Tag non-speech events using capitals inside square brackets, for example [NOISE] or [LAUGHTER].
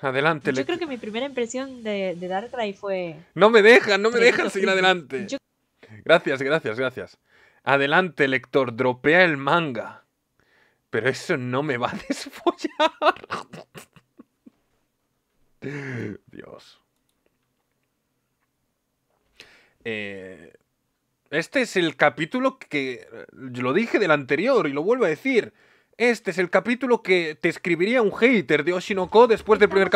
Adelante. Yo creo que mi primera impresión de, Darkrai fue... No me dejan, no me dejan seguir adelante. Gracias, gracias, gracias. Adelante, lector, dropea el manga. Pero eso no me va a [LAUGHS] desfollar. Dios. Eh, este es el capítulo que lo dije del anterior y lo vuelvo a decir. Este es el capítulo que te escribiría un hater de Oshinoko después del primer capítulo.